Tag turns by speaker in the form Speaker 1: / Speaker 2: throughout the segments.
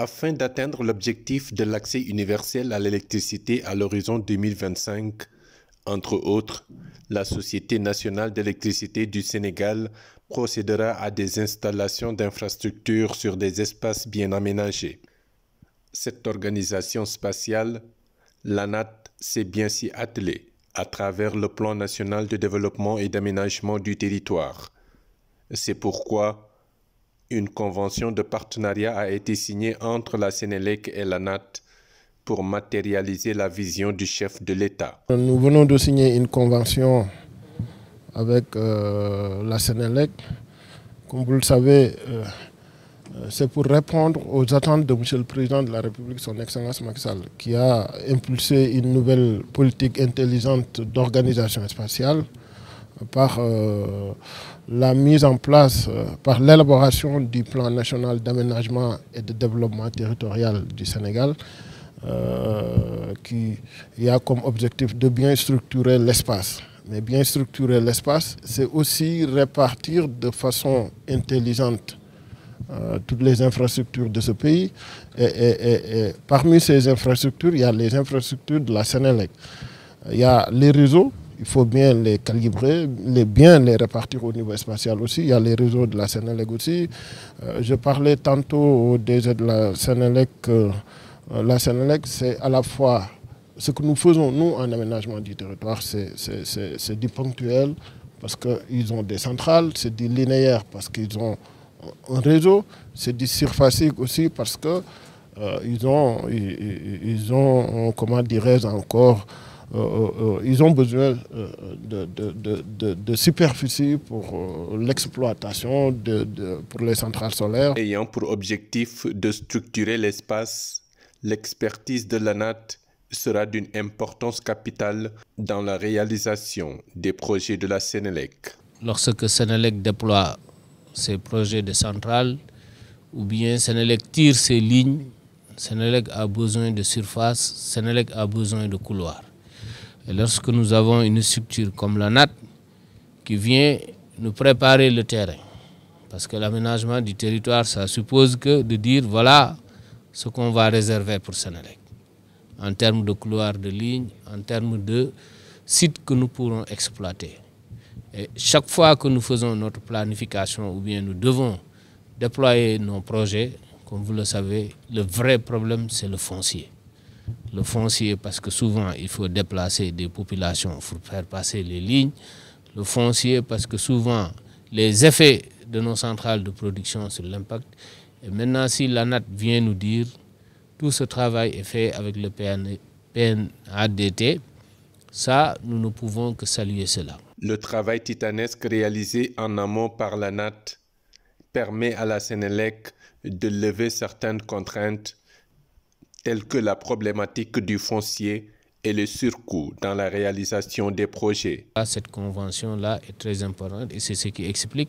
Speaker 1: Afin d'atteindre l'objectif de l'accès universel à l'électricité à l'horizon 2025, entre autres, la Société nationale d'électricité du Sénégal procédera à des installations d'infrastructures sur des espaces bien aménagés. Cette organisation spatiale, l'ANAT, s'est bien si attelée à travers le plan national de développement et d'aménagement du territoire. C'est pourquoi une convention de partenariat a été signée entre la Sénélec et la NAT pour matérialiser la vision du chef de l'État.
Speaker 2: Nous venons de signer une convention avec euh, la Sénélec. Comme vous le savez, euh, euh, c'est pour répondre aux attentes de M. le Président de la République, son Excellence Maxal, qui a impulsé une nouvelle politique intelligente d'organisation spatiale par euh, la mise en place, euh, par l'élaboration du plan national d'aménagement et de développement territorial du Sénégal, euh, qui a comme objectif de bien structurer l'espace. Mais bien structurer l'espace, c'est aussi répartir de façon intelligente toutes les infrastructures de ce pays. Et, et, parmi ces infrastructures, il y a les infrastructures de la Sénélec. Il y a les réseaux il faut bien les calibrer, les bien les répartir au niveau spatial aussi. Il y a les réseaux de la Sénélec aussi. Euh, je parlais tantôt au DG de la Sénélec que euh, la Sénélec, c'est à la fois ce que nous faisons, nous, en aménagement du territoire, c'est du ponctuel parce qu'ils ont des centrales, c'est du linéaire parce qu'ils ont euh, un réseau, c'est du surfacique aussi parce qu'ils ont, ont, comment dirais-je encore, euh, euh, ils ont besoin euh, de, superficie
Speaker 1: pour
Speaker 2: l'exploitation, pour les centrales
Speaker 1: solaires. Ayant pour objectif de structurer l'espace, l'expertise de la l'ANAT sera d'une importance capitale dans la réalisation des projets de la Sénélec. Lorsque
Speaker 3: Sénélec déploie ses projets de centrales, ou bien Sénélec tire ses lignes, Sénélec a besoin de surface, Sénélec a besoin de couloirs. Et lorsque nous avons une structure comme la NAT qui vient nous préparer le terrain, parce que l'aménagement du territoire, ça suppose que de dire voilà ce qu'on va réserver pour Sénélec, en termes de couloirs de lignes, en termes de sites que nous pourrons exploiter. Et chaque fois que nous faisons notre planification ou bien nous devons déployer nos projets, comme vous le savez, le vrai problème, c'est le foncier le foncier parce que souvent il faut déplacer des populations pour faire passer les lignes, le foncier parce que souvent les effets de nos centrales de production sur l'impact. Et maintenant, si la NAT vient nous dire tout ce travail est fait avec le PN, PNADT, ça, nous ne pouvons que saluer cela.
Speaker 1: Le travail titanesque réalisé en amont par la NAT permet à la Sénélec de lever certaines contraintes telles que la problématique du foncier et le surcoût dans la réalisation des projets.
Speaker 3: Ah, cette convention-là est très importante et c'est ce qui explique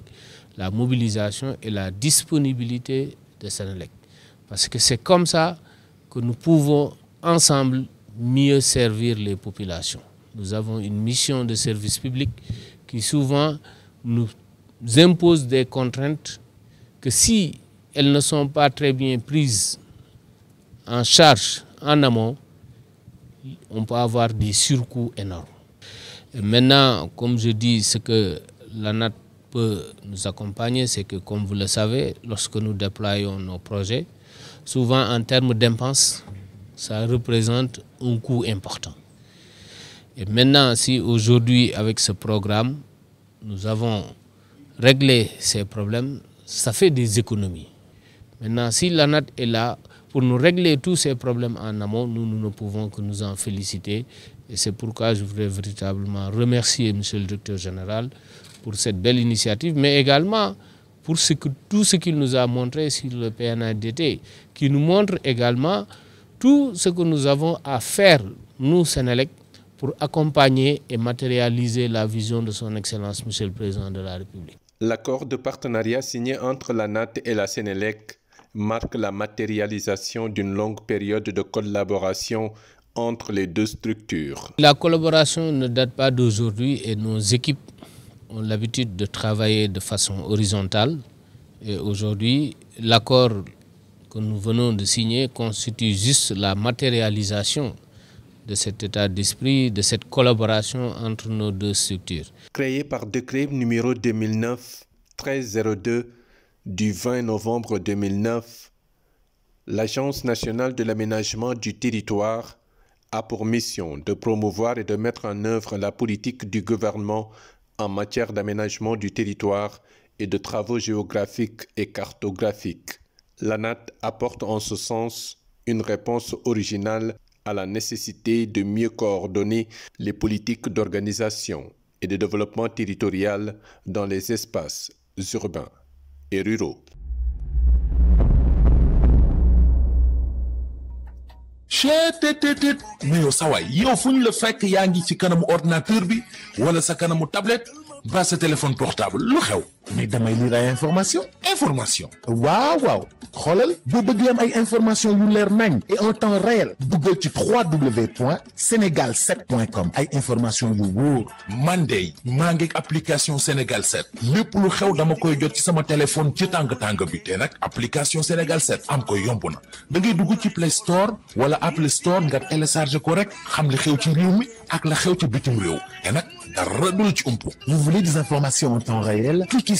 Speaker 3: la mobilisation et la disponibilité de Sénélec. Parce que c'est comme ça que nous pouvons ensemble mieux servir les populations. Nous avons une mission de service public qui souvent nous impose des contraintes que si elles ne sont pas très bien prises en charge en amont, on peut avoir des surcoûts énormes. Et maintenant, comme je dis, ce que la NAT peut nous accompagner, c'est que, comme vous le savez, lorsque nous déployons nos projets, souvent en termes d'impenses, ça représente un coût important. Et maintenant, si aujourd'hui, avec ce programme, nous avons réglé ces problèmes, ça fait des économies. Maintenant, si la NAT est là, pour nous régler tous ces problèmes en amont, nous, ne pouvons que nous en féliciter. Et c'est pourquoi je voudrais véritablement remercier M. le Directeur Général pour cette belle initiative, mais également pour tout ce qu'il nous a montré sur le PNADT, qui nous montre également tout ce que nous avons à faire, nous, Sénélec, pour accompagner et matérialiser la vision de son Excellence, Monsieur le Président de la
Speaker 1: République. L'accord de partenariat signé entre la NAT et la Sénélec marque la matérialisation d'une longue période de collaboration entre les deux structures.
Speaker 3: La collaboration ne date pas d'aujourd'hui et nos équipes ont l'habitude de travailler de façon horizontale. Et aujourd'hui, l'accord que nous venons de signer constitue juste la matérialisation de cet état d'esprit, de cette collaboration entre nos deux structures.
Speaker 1: Créé par décret numéro 2009 1302 du 20 novembre 2009, l'Agence nationale de l'aménagement du territoire a pour mission de promouvoir et de mettre en œuvre la politique du gouvernement en matière d'aménagement du territoire et de travaux géographiques et cartographiques. L'ANAT apporte en ce sens une réponse originale à la nécessité de mieux coordonner les politiques d'organisation et de développement territorial dans les espaces urbains. Eriro.
Speaker 4: cheetetetet mais yow sawaay yow fu ñu la fekk yaa ngi ci kanamu ordinateur bi wala sa kanamu tablette ba sa téléphone portable lu xew mais damay lire ay information information waaw waaw xoolal boo bëgg am ay information yu leer nañ et en temps réel duggal ci 3w point ay information yu woor man de maa ngi application sénégal 7 lépp lu xew dama koy jot ci sama téléphone ci tàng tàng bi te nag application sénégal 7 am ko yomb na da ngay dugg ci play store wala apple store nga télécharge ko rek xam li xew ci réew mi ak la xew ci bitim réew te nag dara du la ci umpu vous voulez des informations en temps réel cliquez